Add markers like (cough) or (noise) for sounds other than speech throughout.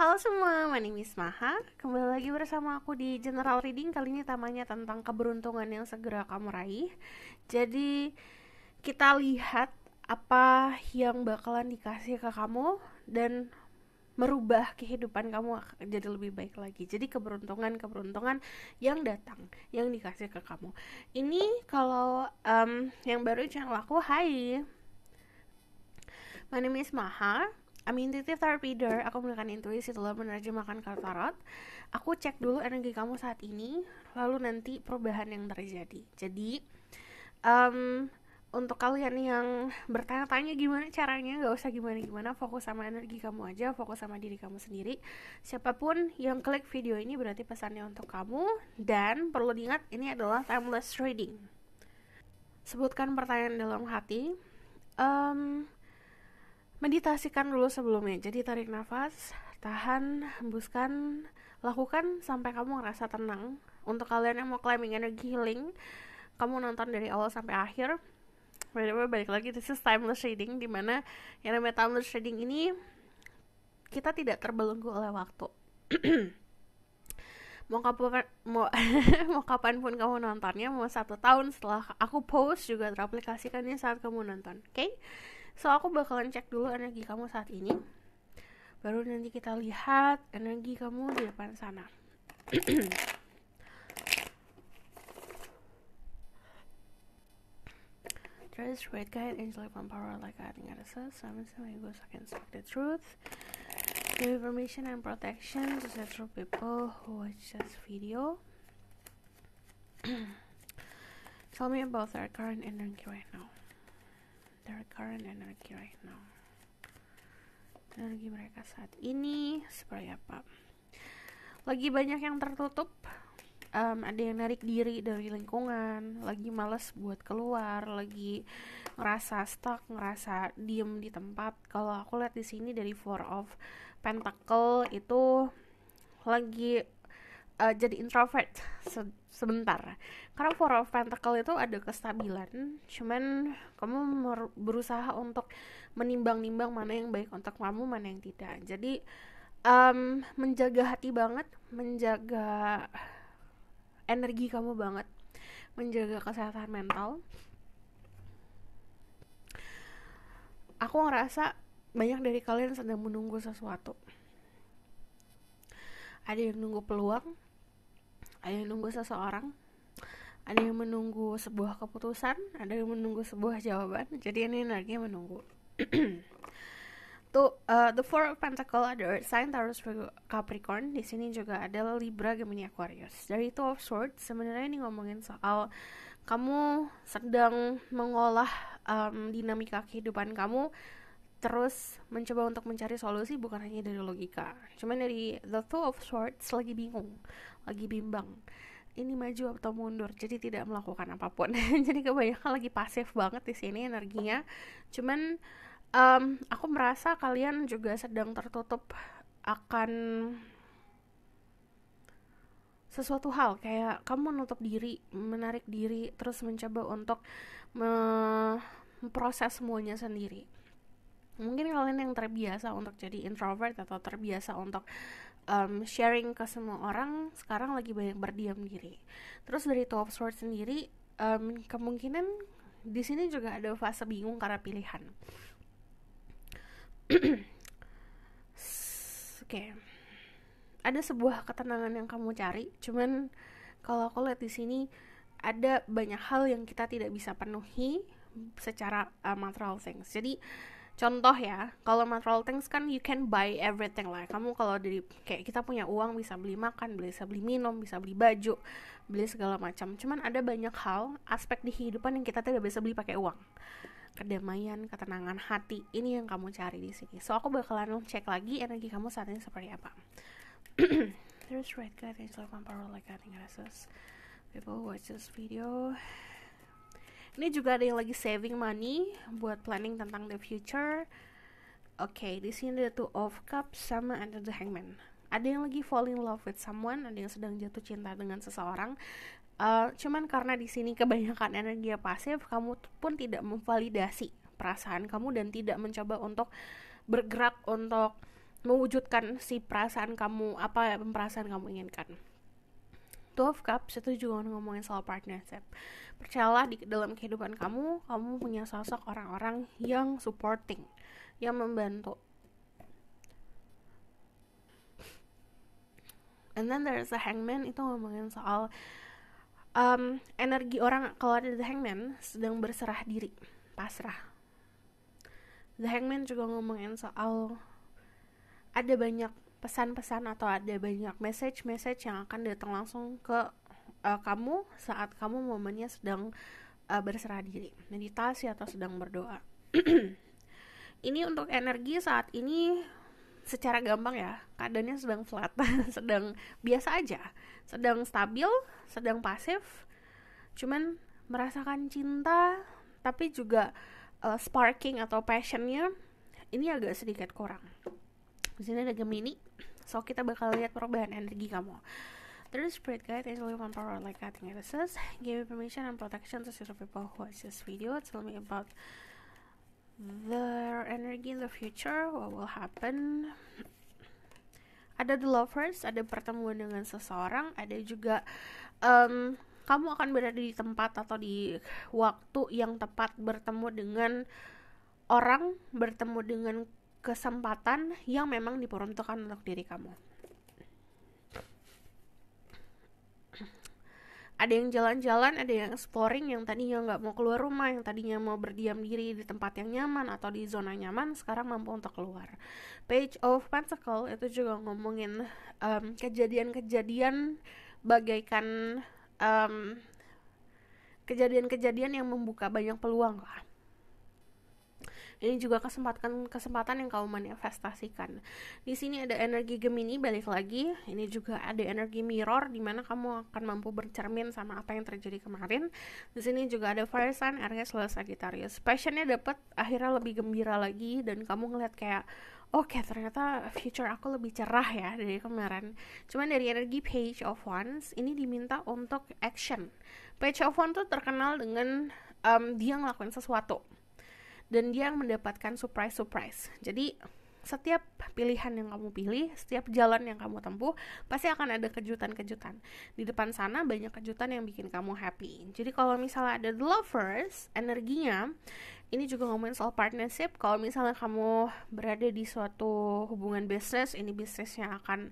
Halo semua, my name is Maha Kembali lagi bersama aku di General Reading Kali ini tamanya tentang keberuntungan yang segera kamu raih Jadi kita lihat apa yang bakalan dikasih ke kamu Dan merubah kehidupan kamu jadi lebih baik lagi Jadi keberuntungan-keberuntungan yang datang Yang dikasih ke kamu Ini kalau um, yang baru channel aku, hai My name is Maha I'm intuitive tarot reader, aku menggunakan intuisi telah menerjemahkan kartu tarot. Aku cek dulu energi kamu saat ini, lalu nanti perubahan yang terjadi. Jadi, um, untuk kalian yang bertanya-tanya gimana caranya nggak usah gimana-gimana fokus sama energi kamu aja fokus sama diri kamu sendiri siapapun yang klik video ini berarti pesannya untuk kamu dan perlu diingat ini adalah timeless reading sebutkan pertanyaan dalam hati um, meditasikan dulu sebelumnya jadi tarik nafas tahan hembuskan lakukan sampai kamu ngerasa tenang untuk kalian yang mau climbing energy healing kamu nonton dari awal sampai akhir by the balik lagi this is timeless reading dimana yang namanya timeless reading ini kita tidak terbelenggu oleh waktu (clears throat) mau kapan mau (laughs) mau kapan pun kamu nontonnya mau satu tahun setelah aku post juga teraplikasikannya saat kamu nonton oke okay? so aku bakalan cek dulu energi kamu saat ini baru nanti kita lihat energi kamu di depan sana There (clears throat) is red guide, angelic power like guiding I'm Summon some I can speak the truth. Give information and protection to central people who watch this video. (clears throat) Tell me about their current energy right now their current energy right now energi mereka saat ini seperti apa lagi banyak yang tertutup um, ada yang narik diri dari lingkungan lagi males buat keluar lagi ngerasa stuck ngerasa diem di tempat kalau aku lihat di sini dari four of pentacle itu lagi uh, jadi introvert se sebentar karena Four of Pentacle itu ada kestabilan cuman kamu berusaha untuk menimbang-nimbang mana yang baik untuk kamu mana yang tidak jadi um, menjaga hati banget menjaga energi kamu banget menjaga kesehatan mental aku ngerasa banyak dari kalian sedang menunggu sesuatu ada yang nunggu peluang ada yang nunggu seseorang ada yang menunggu sebuah keputusan ada yang menunggu sebuah jawaban jadi ini energinya menunggu (clears throat) tuh eh, the four of pentacle ada earth sign Taurus Capricorn di sini juga ada Libra Gemini Aquarius dari two of swords sebenarnya ini ngomongin soal kamu sedang mengolah um, dinamika kehidupan kamu terus mencoba untuk mencari solusi bukan hanya dari logika cuman dari the two of swords lagi bingung lagi bimbang ini maju atau mundur jadi tidak melakukan apapun (laughs) jadi kebanyakan lagi pasif banget di sini energinya cuman um, aku merasa kalian juga sedang tertutup akan sesuatu hal kayak kamu menutup diri menarik diri terus mencoba untuk memproses semuanya sendiri mungkin kalian yang terbiasa untuk jadi introvert atau terbiasa untuk um, sharing ke semua orang sekarang lagi banyak berdiam diri terus dari top Sword sendiri um, kemungkinan di sini juga ada fase bingung karena pilihan (clears throat) oke okay. ada sebuah ketenangan yang kamu cari cuman kalau aku lihat di sini ada banyak hal yang kita tidak bisa penuhi secara uh, material things jadi contoh ya kalau material things kan you can buy everything lah kamu kalau dari kayak kita punya uang bisa beli makan bisa beli minum bisa beli baju beli segala macam cuman ada banyak hal aspek di kehidupan yang kita tidak bisa beli pakai uang kedamaian ketenangan hati ini yang kamu cari di sini so aku bakalan cek lagi energi kamu saat ini seperti apa there's (clears throat) red guidance like power like guiding people watch this video ini juga ada yang lagi saving money buat planning tentang the future. Oke, okay, di sini ada Two of Cups sama Under the Hangman. Ada yang lagi falling in love with someone, ada yang sedang jatuh cinta dengan seseorang. Uh, cuman karena di sini kebanyakan energi pasif, kamu pun tidak memvalidasi perasaan kamu dan tidak mencoba untuk bergerak untuk mewujudkan si perasaan kamu apa yang perasaan kamu inginkan two of cups itu juga ngomongin soal partnership percayalah di dalam kehidupan kamu kamu punya sosok orang-orang yang supporting yang membantu and then there's a hangman itu ngomongin soal um, energi orang kalau ada the hangman sedang berserah diri pasrah the hangman juga ngomongin soal ada banyak pesan-pesan atau ada banyak message-message yang akan datang langsung ke uh, kamu saat kamu momennya sedang uh, berserah diri, meditasi atau sedang berdoa. (clears throat) ini untuk energi saat ini secara gampang ya, keadaannya sedang flat, (laughs) sedang biasa aja, sedang stabil, sedang pasif. Cuman merasakan cinta tapi juga uh, sparking atau passionnya ini agak sedikit kurang di sini ada Gemini so kita bakal lihat perubahan energi kamu Terus spread guide is only one power like cutting edges. Give permission and protection to the people who watch this video. Tell me about the energy in the future. What will happen? Ada the lovers, ada pertemuan dengan seseorang, ada juga um, kamu akan berada di tempat atau di waktu yang tepat bertemu dengan orang, bertemu dengan kesempatan yang memang diperuntukkan untuk diri kamu. Ada yang jalan-jalan, ada yang exploring, yang tadinya nggak mau keluar rumah, yang tadinya mau berdiam diri di tempat yang nyaman atau di zona nyaman, sekarang mampu untuk keluar. Page of Pentacle itu juga ngomongin kejadian kejadian-kejadian bagaikan kejadian kejadian-kejadian yang membuka banyak peluang lah ini juga kesempatan kesempatan yang kamu manifestasikan di sini ada energi Gemini balik lagi ini juga ada energi mirror di mana kamu akan mampu bercermin sama apa yang terjadi kemarin di sini juga ada Fire Sign Aries Leo Sagittarius passionnya dapat akhirnya lebih gembira lagi dan kamu ngeliat kayak oke okay, ternyata future aku lebih cerah ya dari kemarin cuman dari energi page of wands ini diminta untuk action page of wands tuh terkenal dengan um, dia ngelakuin sesuatu dan dia yang mendapatkan surprise surprise jadi setiap pilihan yang kamu pilih, setiap jalan yang kamu tempuh, pasti akan ada kejutan-kejutan. Di depan sana banyak kejutan yang bikin kamu happy. Jadi kalau misalnya ada the lovers, energinya, ini juga ngomongin soal partnership, kalau misalnya kamu berada di suatu hubungan bisnis, ini bisnisnya akan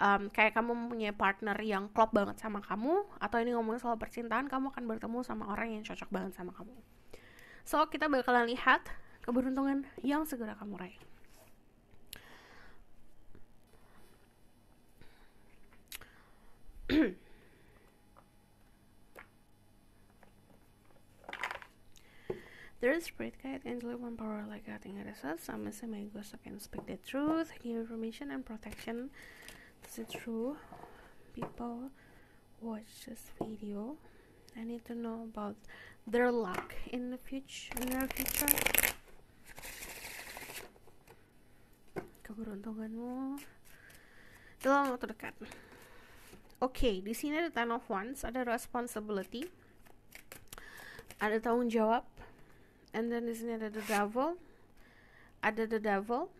um, kayak kamu punya partner yang klop banget sama kamu atau ini ngomongin soal percintaan kamu akan bertemu sama orang yang cocok banget sama kamu So, kita bakalan lihat keberuntungan yang segera kamu raih. (clears throat) There's spread, spirit and angelic one power like God in Odysseus. Some is my ghost. can speak the truth, new information and protection. This is true. People watch this video. I need to know about their luck in the future in their future keberuntunganmu dalam waktu dekat oke okay, di sini ada ten of wands ada responsibility ada tanggung jawab and then di sini ada the devil ada the devil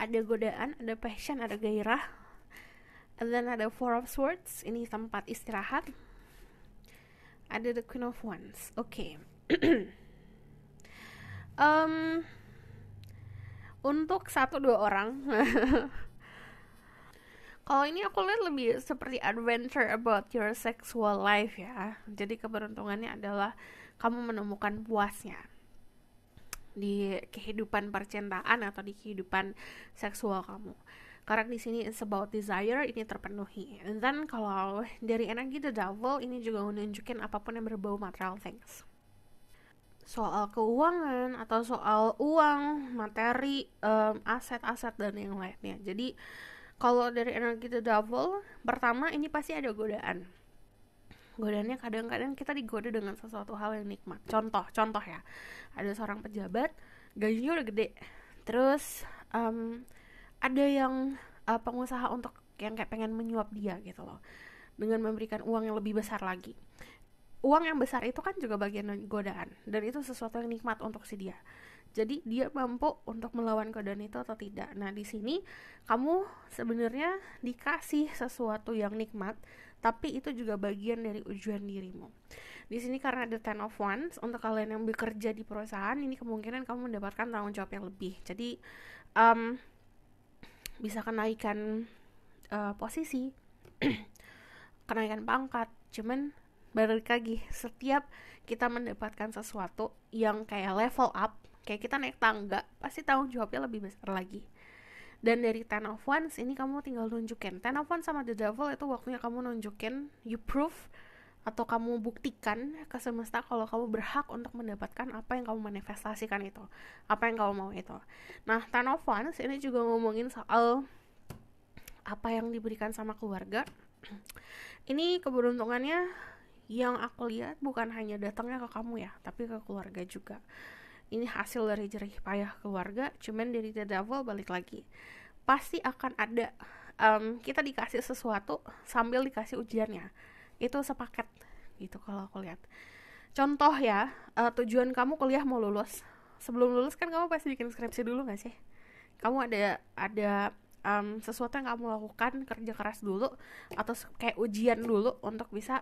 ada godaan ada passion ada gairah and then ada four of swords ini tempat istirahat ada the queen of wands oke okay. (clears throat) um, untuk satu dua orang (laughs) kalau ini aku lihat lebih seperti adventure about your sexual life ya jadi keberuntungannya adalah kamu menemukan puasnya di kehidupan percintaan atau di kehidupan seksual kamu karena di sini it's about desire ini terpenuhi and then kalau dari energi the devil ini juga menunjukkan apapun yang berbau material things soal keuangan atau soal uang materi um, aset-aset dan yang lainnya jadi kalau dari energi the devil pertama ini pasti ada godaan godaannya kadang-kadang kita digoda dengan sesuatu hal yang nikmat contoh contoh ya ada seorang pejabat gajinya udah gede terus um, ada yang uh, pengusaha untuk yang kayak pengen menyuap dia gitu loh dengan memberikan uang yang lebih besar lagi uang yang besar itu kan juga bagian dari godaan dan itu sesuatu yang nikmat untuk si dia jadi dia mampu untuk melawan godaan itu atau tidak nah di sini kamu sebenarnya dikasih sesuatu yang nikmat tapi itu juga bagian dari ujian dirimu di sini karena ada ten of ones untuk kalian yang bekerja di perusahaan ini kemungkinan kamu mendapatkan tanggung jawab yang lebih jadi um, bisa kenaikan uh, posisi (clears throat) kenaikan pangkat cuman balik lagi setiap kita mendapatkan sesuatu yang kayak level up kayak kita naik tangga pasti tanggung jawabnya lebih besar lagi dan dari Ten of Wands ini kamu tinggal nunjukin Ten of Wands sama The Devil itu waktunya kamu nunjukin you prove atau kamu buktikan ke semesta kalau kamu berhak untuk mendapatkan apa yang kamu manifestasikan itu, apa yang kamu mau itu. Nah, Ten of ini juga ngomongin soal apa yang diberikan sama keluarga. (clears throat) Ini keberuntungannya yang aku lihat bukan hanya datangnya ke kamu ya, tapi ke keluarga juga. Ini hasil dari jerih payah keluarga, cuman dari The Devil balik lagi. Pasti akan ada um, kita dikasih sesuatu sambil dikasih ujiannya itu sepaket gitu kalau aku lihat contoh ya uh, tujuan kamu kuliah mau lulus sebelum lulus kan kamu pasti bikin skripsi dulu nggak sih kamu ada ada um, sesuatu yang kamu lakukan kerja keras dulu atau kayak ujian dulu untuk bisa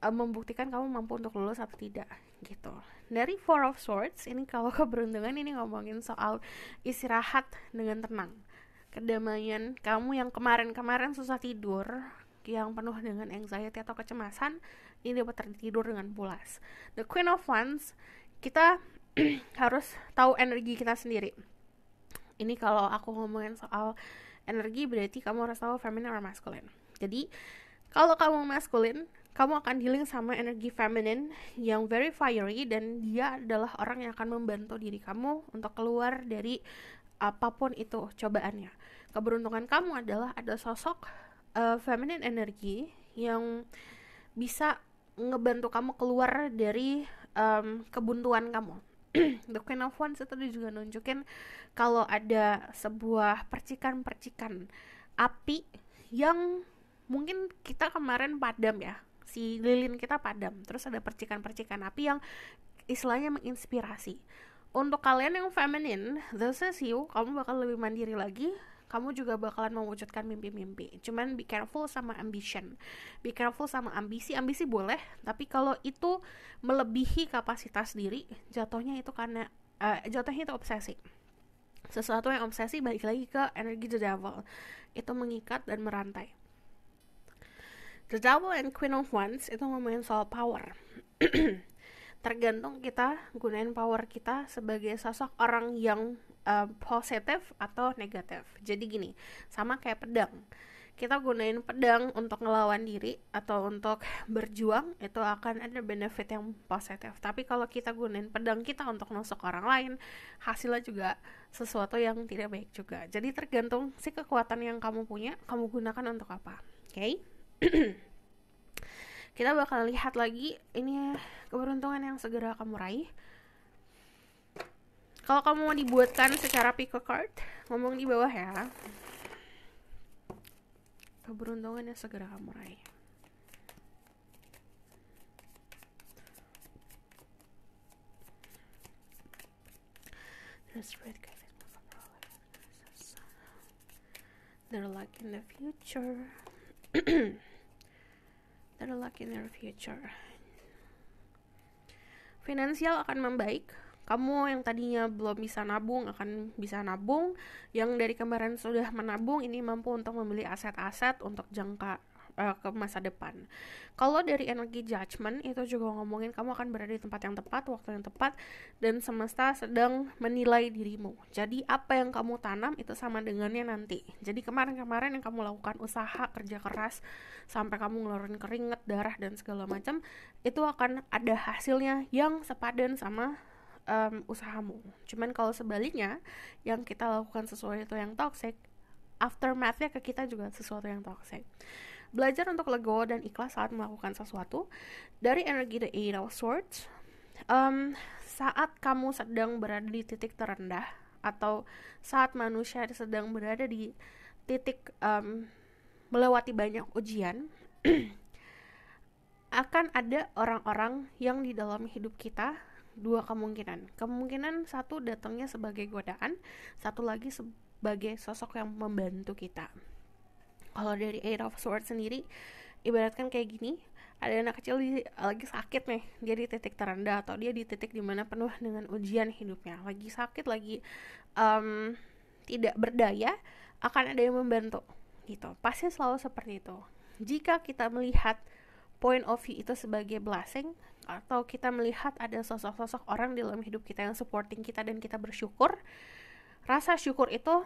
um, membuktikan kamu mampu untuk lulus atau tidak gitu dari four of swords ini kalau (laughs) keberuntungan ini ngomongin soal istirahat dengan tenang kedamaian kamu yang kemarin-kemarin susah tidur yang penuh dengan anxiety atau kecemasan ini dapat tertidur dengan pulas. The Queen of Wands, kita (clears throat) harus tahu energi kita sendiri. Ini kalau aku ngomongin soal energi berarti kamu harus tahu feminine or masculine. Jadi, kalau kamu maskulin kamu akan healing sama energi feminine yang very fiery dan dia adalah orang yang akan membantu diri kamu untuk keluar dari apapun itu cobaannya. Keberuntungan kamu adalah ada sosok uh, feminine energy yang bisa ngebantu kamu keluar dari um, kebuntuan kamu. (clears throat) The Queen of Wands itu juga nunjukin kalau ada sebuah percikan-percikan api yang mungkin kita kemarin padam ya, si lilin kita padam. Terus ada percikan-percikan api yang istilahnya menginspirasi. Untuk kalian yang feminine this is you, kamu bakal lebih mandiri lagi, kamu juga bakalan mewujudkan mimpi-mimpi cuman be careful sama ambition be careful sama ambisi ambisi boleh tapi kalau itu melebihi kapasitas diri jatuhnya itu karena uh, jatuhnya itu obsesi sesuatu yang obsesi balik lagi ke energi the devil itu mengikat dan merantai the devil and queen of wands itu ngomongin soal power (clears throat) tergantung kita gunain power kita sebagai sosok orang yang um, positif atau negatif. Jadi gini, sama kayak pedang. Kita gunain pedang untuk ngelawan diri atau untuk berjuang itu akan ada benefit yang positif. Tapi kalau kita gunain pedang kita untuk nusuk orang lain, hasilnya juga sesuatu yang tidak baik juga. Jadi tergantung si kekuatan yang kamu punya, kamu gunakan untuk apa. Oke? Okay? (clears throat) kita bakal lihat lagi ini keberuntungan yang segera kamu raih kalau kamu mau dibuatkan secara pick a card, ngomong di bawah ya. Keberuntungan yang segera kamu raih. They're luck in the future. (clears throat) They're luck in their future. Finansial akan membaik kamu yang tadinya belum bisa nabung akan bisa nabung yang dari kemarin sudah menabung ini mampu untuk membeli aset-aset untuk jangka eh, ke masa depan. Kalau dari energi judgment itu juga ngomongin kamu akan berada di tempat yang tepat, waktu yang tepat dan semesta sedang menilai dirimu. Jadi apa yang kamu tanam itu sama dengannya nanti. Jadi kemarin-kemarin yang kamu lakukan usaha, kerja keras sampai kamu ngeluarin keringet darah dan segala macam itu akan ada hasilnya yang sepadan sama um, usahamu cuman kalau sebaliknya yang kita lakukan sesuatu yang toxic aftermathnya ke kita juga sesuatu yang toxic belajar untuk legowo dan ikhlas saat melakukan sesuatu dari energi the eight of swords um, saat kamu sedang berada di titik terendah atau saat manusia sedang berada di titik um, melewati banyak ujian (clears throat) akan ada orang-orang yang di dalam hidup kita dua kemungkinan. Kemungkinan satu datangnya sebagai godaan, satu lagi sebagai sosok yang membantu kita. Kalau dari Eight of Swords sendiri, ibaratkan kayak gini, ada anak kecil di, lagi sakit nih, dia di titik terendah atau dia di titik dimana penuh dengan ujian hidupnya, lagi sakit, lagi um, tidak berdaya, akan ada yang membantu gitu. Pasti selalu seperti itu. Jika kita melihat point of view itu sebagai blessing atau kita melihat ada sosok-sosok orang di dalam hidup kita yang supporting kita dan kita bersyukur rasa syukur itu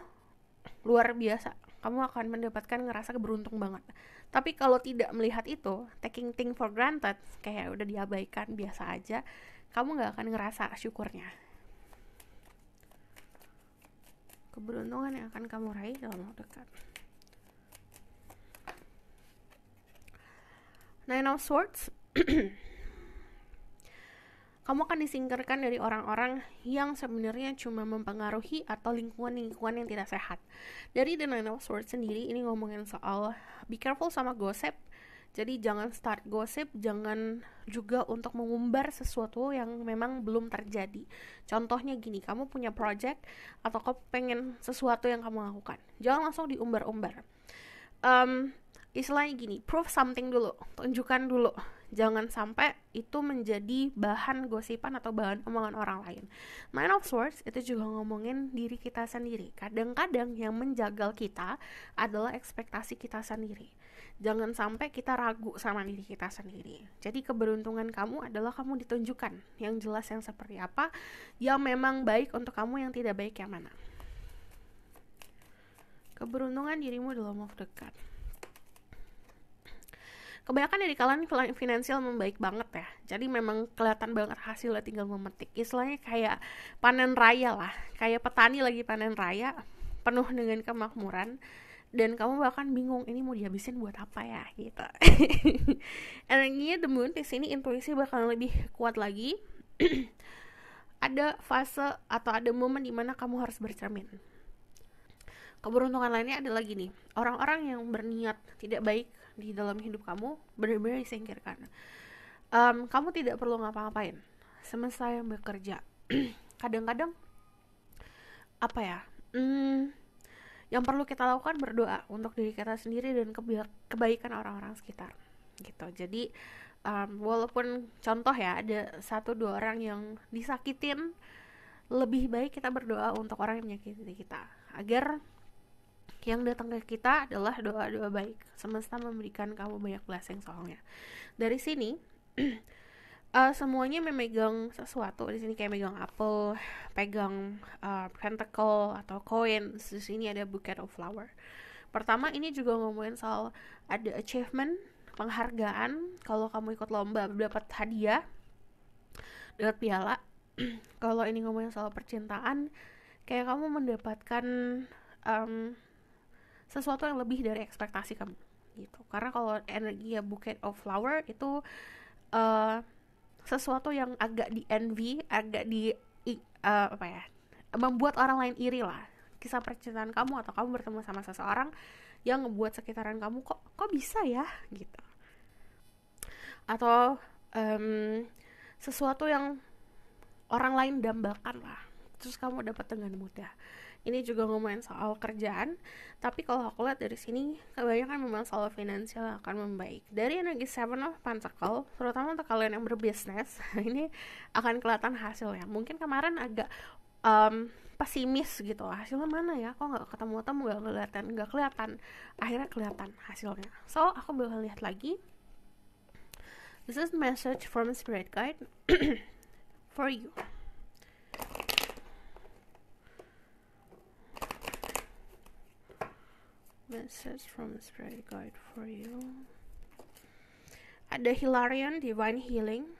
luar biasa kamu akan mendapatkan ngerasa beruntung banget tapi kalau tidak melihat itu taking thing for granted kayak udah diabaikan biasa aja kamu nggak akan ngerasa syukurnya keberuntungan yang akan kamu raih dalam waktu dekat Nine of Swords (clears throat) kamu akan disingkirkan dari orang-orang yang sebenarnya cuma mempengaruhi atau lingkungan-lingkungan yang tidak sehat. Dari The Nine of Swords sendiri, ini ngomongin soal be careful sama gosip. Jadi jangan start gosip, jangan juga untuk mengumbar sesuatu yang memang belum terjadi. Contohnya gini, kamu punya project atau kamu pengen sesuatu yang kamu lakukan. Jangan langsung diumbar-umbar. Um, istilahnya gini prove something dulu tunjukkan dulu jangan sampai itu menjadi bahan gosipan atau bahan omongan orang lain mind of swords itu juga ngomongin diri kita sendiri kadang-kadang yang menjagal kita adalah ekspektasi kita sendiri jangan sampai kita ragu sama diri kita sendiri jadi keberuntungan kamu adalah kamu ditunjukkan yang jelas yang seperti apa yang memang baik untuk kamu yang tidak baik yang mana keberuntungan dirimu dalam waktu dekat kebanyakan dari kalian kalian finansial membaik banget ya jadi memang kelihatan banget hasilnya tinggal memetik istilahnya kayak panen raya lah kayak petani lagi panen raya penuh dengan kemakmuran dan kamu bahkan bingung ini mau dihabisin buat apa ya gitu (laughs) energinya the moon di sini intuisi bakal lebih kuat lagi (clears throat) ada fase atau ada momen dimana kamu harus bercermin keberuntungan lainnya ada lagi nih orang-orang yang berniat tidak baik di dalam hidup kamu benar-benar disingkirkan um, kamu tidak perlu ngapa-ngapain semesta yang bekerja (clears throat) kadang-kadang apa ya hmm, yang perlu kita lakukan berdoa untuk diri kita sendiri dan keba kebaikan orang-orang sekitar gitu jadi um, walaupun contoh ya ada satu dua orang yang disakitin lebih baik kita berdoa untuk orang yang menyakiti kita agar yang datang ke kita adalah doa-doa baik. Semesta memberikan kamu banyak blessing soalnya. Dari sini uh, (clears throat) semuanya memegang sesuatu di sini kayak megang apel, pegang uh, pentacle atau koin. Di sini ada bouquet of flower. Pertama ini juga ngomongin soal ada achievement, penghargaan kalau kamu ikut lomba dapat hadiah, dapat piala. (clears throat) kalau ini ngomongin soal percintaan, kayak kamu mendapatkan um, sesuatu yang lebih dari ekspektasi kamu gitu karena kalau energi ya bouquet of flower itu uh, sesuatu yang agak di envy agak di uh, apa ya membuat orang lain iri lah kisah percintaan kamu atau kamu bertemu sama seseorang yang ngebuat sekitaran kamu kok kok bisa ya gitu atau um, sesuatu yang orang lain dambakan lah terus kamu dapat dengan mudah ini juga ngomongin soal kerjaan tapi kalau aku lihat dari sini kebanyakan memang soal finansial akan membaik dari energi seven of pentacle terutama untuk kalian yang berbisnis (laughs) ini akan kelihatan hasilnya mungkin kemarin agak um, pesimis gitu hasilnya mana ya kok nggak ketemu temu nggak kelihatan nggak kelihatan akhirnya kelihatan hasilnya so aku bakal lihat lagi this is message from spirit guide (clears throat) for you message from spirit guide for you ada Hilarion Divine Healing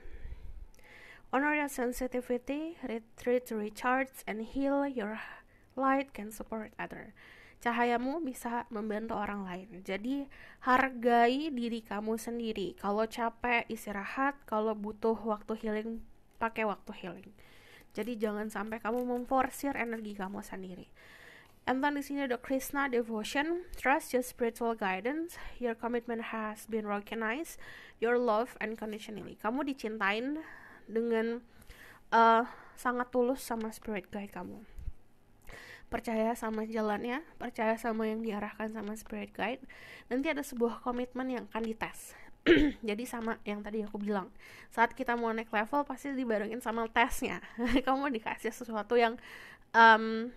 Honor your sensitivity, retreat, to recharge, and heal. Your light can support other. Cahayamu bisa membantu orang lain. Jadi hargai diri kamu sendiri. Kalau capek istirahat, kalau butuh waktu healing pakai waktu healing. Jadi jangan sampai kamu memforsir energi kamu sendiri. And then di sini ada Krishna devotion, trust your spiritual guidance, your commitment has been recognized, your love and ini Kamu dicintain dengan uh, sangat tulus sama spirit guide kamu. Percaya sama jalannya, percaya sama yang diarahkan sama spirit guide. Nanti ada sebuah komitmen yang akan dites. (clears throat) Jadi sama yang tadi aku bilang, saat kita mau naik level pasti dibarengin sama tesnya. (laughs) kamu dikasih sesuatu yang um,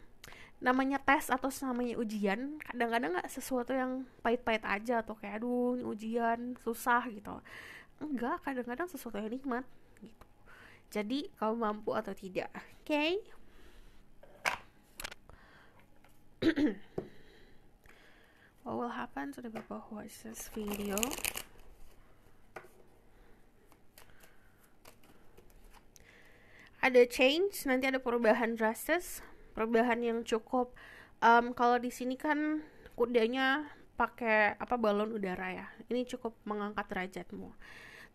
namanya tes atau namanya ujian kadang-kadang nggak sesuatu yang pahit-pahit aja atau kayak aduh ini ujian susah gitu enggak kadang-kadang sesuatu yang nikmat gitu jadi kamu mampu atau tidak oke okay? (clears throat) what will happen to the people who watch this video ada change nanti ada perubahan drastis perubahan yang cukup um, kalau di sini kan kudanya pakai apa balon udara ya ini cukup mengangkat derajatmu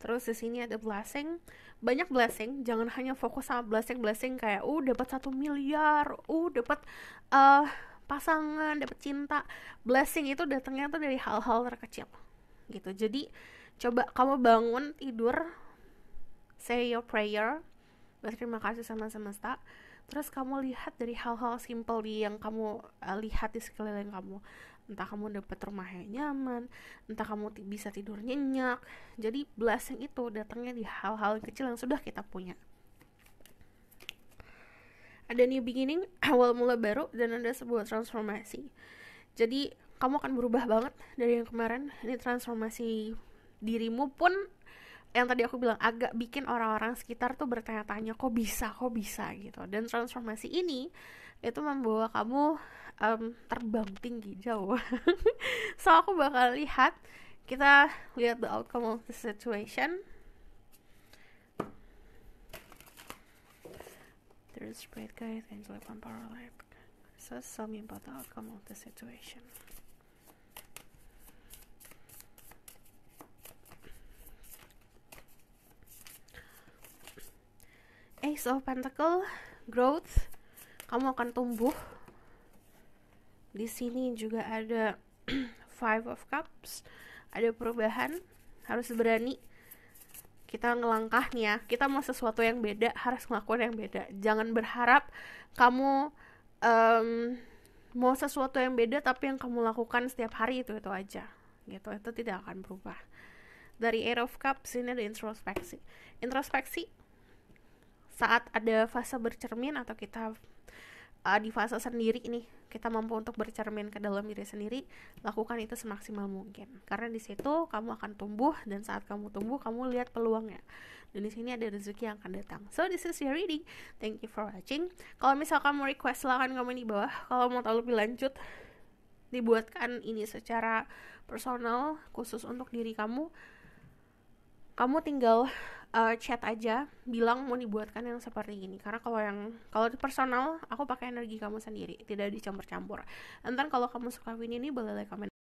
terus di sini ada blessing banyak blessing jangan hanya fokus sama blessing blessing kayak uh dapat satu miliar uh dapat uh, pasangan dapat cinta blessing itu datangnya tuh dari hal-hal terkecil gitu jadi coba kamu bangun tidur say your prayer berterima kasih sama semesta terus kamu lihat dari hal-hal simpel di yang kamu uh, lihat di sekeliling kamu entah kamu dapat rumah yang nyaman entah kamu bisa tidur nyenyak jadi blessing itu datangnya di hal-hal kecil yang sudah kita punya ada new beginning (clears throat) awal mula baru dan ada sebuah transformasi jadi kamu akan berubah banget dari yang kemarin ini transformasi dirimu pun yang tadi aku bilang agak bikin orang-orang sekitar tuh bertanya-tanya kok bisa kok bisa gitu dan transformasi ini itu membawa kamu um, terbang tinggi jauh (laughs) so aku bakal lihat kita lihat the outcome of the situation there's spread guide and like one power so so me about the outcome of the situation Ace of Pentacle growth kamu akan tumbuh di sini juga ada (clears throat) Five of Cups ada perubahan harus berani kita ngelangkah nih ya kita mau sesuatu yang beda harus melakukan yang beda jangan berharap kamu um, mau sesuatu yang beda tapi yang kamu lakukan setiap hari itu itu aja gitu itu tidak akan berubah dari Eight of Cups ini ada introspeksi introspeksi saat ada fase bercermin atau kita uh, di fase sendiri ini kita mampu untuk bercermin ke dalam diri sendiri lakukan itu semaksimal mungkin karena di situ kamu akan tumbuh dan saat kamu tumbuh kamu lihat peluangnya dan di sini ada rezeki yang akan datang so this is your reading thank you for watching kalau misalkan mau request silahkan komen di bawah kalau mau tahu lebih lanjut dibuatkan ini secara personal khusus untuk diri kamu kamu tinggal uh, chat aja bilang mau dibuatkan yang seperti ini karena kalau yang kalau personal aku pakai energi kamu sendiri tidak dicampur-campur entar kalau kamu suka ini nih boleh like, komen